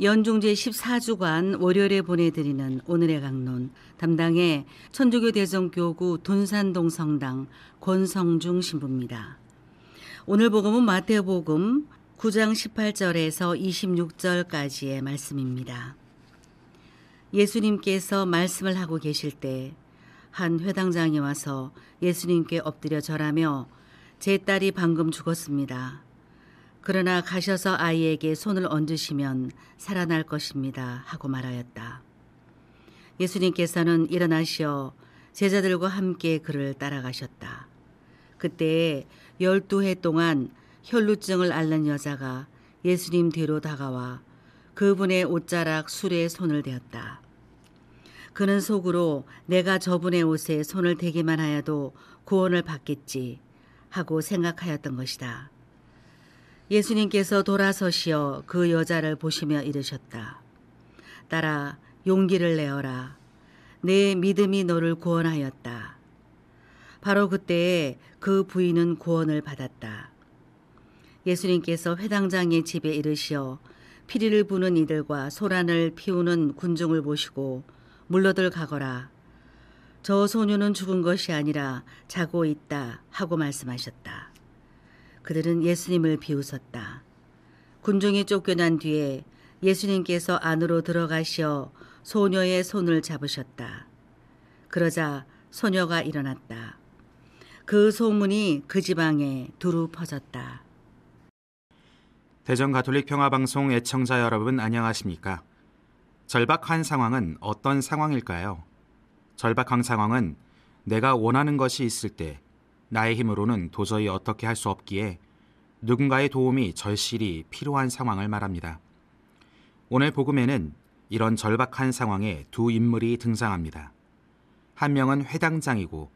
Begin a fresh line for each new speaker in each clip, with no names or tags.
연중제 14주간 월요일에 보내드리는 오늘의 강론 담당의 천주교 대성교구 돈산동 성당 권성중 신부입니다. 오늘 복음은 마태복음 9장 18절에서 26절까지의 말씀입니다. 예수님께서 말씀을 하고 계실 때 한 회당장이 와서 예수님께 엎드려 절하며 제 딸이 방금 죽었습니다. 그러나 가셔서 아이에게 손을 얹으시면 살아날 것입니다. 하고 말하였다. 예수님께서는 일어나시어 제자들과 함께 그를 따라가셨다. 그때 열두 해 동안 혈루증을 앓는 여자가 예수님 뒤로 다가와 그분의 옷자락 술에 손을 대었다. 그는 속으로 내가 저분의 옷에 손을 대기만 하여도 구원을 받겠지 하고 생각하였던 것이다. 예수님께서 돌아서시어 그 여자를 보시며 이르셨다. 따라 용기를 내어라. 내 믿음이 너를 구원하였다. 바로 그때에 그 부인은 구원을 받았다. 예수님께서 회당장의 집에 이르시어 피리를 부는 이들과 소란을 피우는 군중을 보시고 물러들 가거라. 저 소녀는 죽은 것이 아니라 자고 있다 하고 말씀하셨다. 그들은 예수님을 비웃었다. 군중이 쫓겨난 뒤에 예수님께서 안으로 들어가시어 소녀의 손을 잡으셨다. 그러자 소녀가 일어났다. 그 소문이 그 지방에 두루 퍼졌다.
대전 가톨릭 평화방송 애청자 여러분 안녕하십니까? 절박한 상황은 어떤 상황일까요? 절박한 상황은 내가 원하는 것이 있을 때 나의 힘으로는 도저히 어떻게 할 수 없기에 누군가의 도움이 절실히 필요한 상황을 말합니다. 오늘 복음에는 이런 절박한 상황에 두 인물이 등장합니다. 한 명은 회당장이고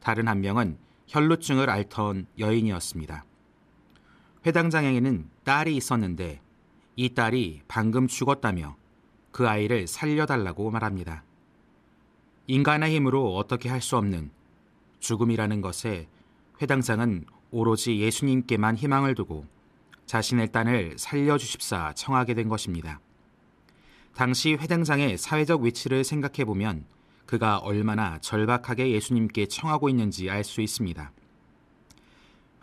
다른 한 명은 혈루증을 앓던 여인이었습니다. 회당장에게는 딸이 있었는데 이 딸이 방금 죽었다며 그 아이를 살려달라고 말합니다. 인간의 힘으로 어떻게 할 수 없는 죽음이라는 것에 회당장은 오로지 예수님께만 희망을 두고 자신의 딸을 살려주십사 청하게 된 것입니다. 당시 회당장의 사회적 위치를 생각해 보면 그가 얼마나 절박하게 예수님께 청하고 있는지 알 수 있습니다.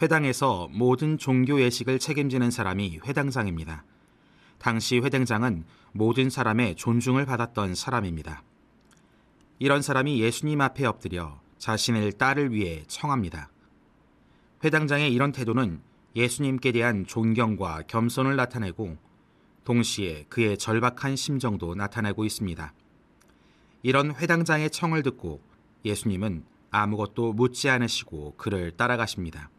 회당에서 모든 종교 예식을 책임지는 사람이 회당장입니다. 당시 회당장은 모든 사람의 존중을 받았던 사람입니다. 이런 사람이 예수님 앞에 엎드려 자신의 딸을 위해 청합니다. 회당장의 이런 태도는 예수님께 대한 존경과 겸손을 나타내고 동시에 그의 절박한 심정도 나타내고 있습니다. 이런 회당장의 청을 듣고 예수님은 아무것도 묻지 않으시고 그를 따라가십니다.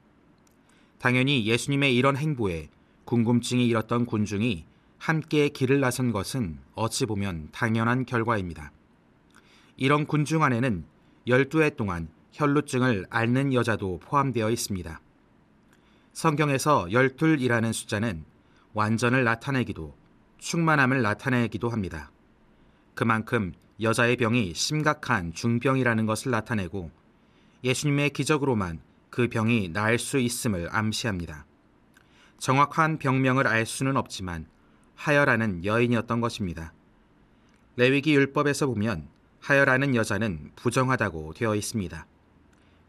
당연히 예수님의 이런 행보에 궁금증이 일었던 군중이 함께 길을 나선 것은 어찌 보면 당연한 결과입니다. 이런 군중 안에는 12회 동안 혈루증을 앓는 여자도 포함되어 있습니다. 성경에서 1 2이라는 숫자는 완전을 나타내기도 충만함을 나타내기도 합니다. 그만큼 여자의 병이 심각한 중병이라는 것을 나타내고 예수님의 기적으로만 그 병이 나을 수 있음을 암시합니다. 정확한 병명을 알 수는 없지만 하여라는 여인이었던 것입니다. 레위기 율법에서 보면 하여라는 여자는 부정하다고 되어 있습니다.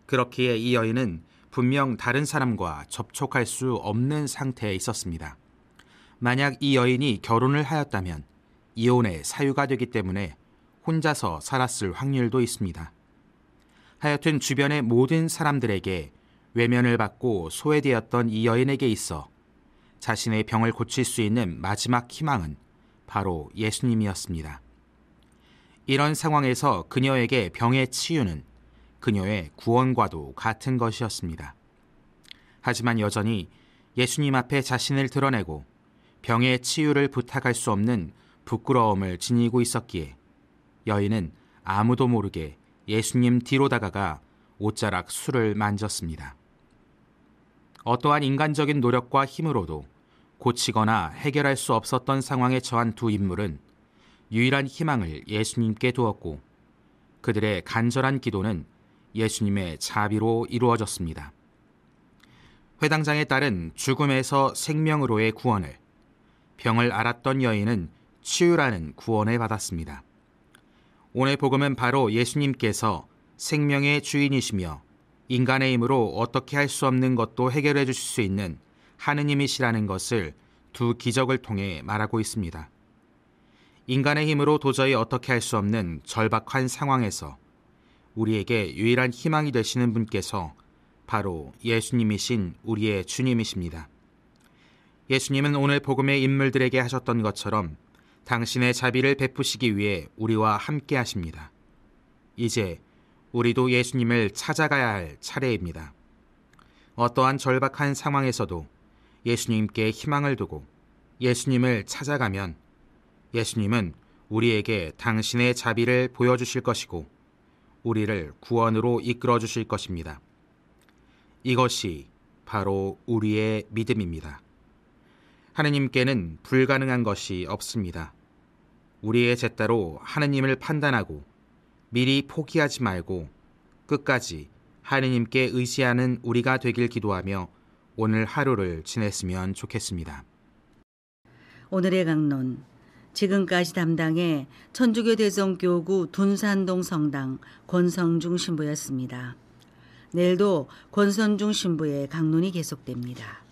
그렇기에 이 여인은 분명 다른 사람과 접촉할 수 없는 상태에 있었습니다. 만약 이 여인이 결혼을 하였다면 이혼의 사유가 되기 때문에 혼자서 살았을 확률도 있습니다. 하여튼 주변의 모든 사람들에게 외면을 받고 소외되었던 이 여인에게 있어 자신의 병을 고칠 수 있는 마지막 희망은 바로 예수님이었습니다. 이런 상황에서 그녀에게 병의 치유는 그녀의 구원과도 같은 것이었습니다. 하지만 여전히 예수님 앞에 자신을 드러내고 병의 치유를 부탁할 수 없는 부끄러움을 지니고 있었기에 여인은 아무도 모르게 예수님 뒤로 다가가 옷자락 술을 만졌습니다. 어떠한 인간적인 노력과 힘으로도 고치거나 해결할 수 없었던 상황에 처한 두 인물은 유일한 희망을 예수님께 두었고 그들의 간절한 기도는 예수님의 자비로 이루어졌습니다. 회당장의 딸은 죽음에서 생명으로의 구원을, 병을 앓았던 여인은 치유라는 구원을 받았습니다. 오늘 복음은 바로 예수님께서 생명의 주인이시며 인간의 힘으로 어떻게 할 수 없는 것도 해결해 주실 수 있는 하느님이시라는 것을 두 기적을 통해 말하고 있습니다. 인간의 힘으로 도저히 어떻게 할 수 없는 절박한 상황에서 우리에게 유일한 희망이 되시는 분께서 바로 예수님이신 우리의 주님이십니다. 예수님은 오늘 복음의 인물들에게 하셨던 것처럼 당신의 자비를 베푸시기 위해 우리와 함께 하십니다. 이제 우리도 예수님을 찾아가야 할 차례입니다. 어떠한 절박한 상황에서도 예수님께 희망을 두고 예수님을 찾아가면 예수님은 우리에게 당신의 자비를 보여주실 것이고 우리를 구원으로 이끌어 주실 것입니다. 이것이 바로 우리의 믿음입니다. 하느님께는 불가능한 것이 없습니다. 우리의 제따로 하느님을 판단하고 미리 포기하지 말고 끝까지 하느님께 의지하는 우리가 되길 기도하며 오늘 하루를 지냈으면 좋겠습니다.
오늘의 강론 지금까지 담당해 천주교 대성교구 둔산동 성당 권성중 신부였습니다. 내일도 권성중 신부의 강론이 계속됩니다.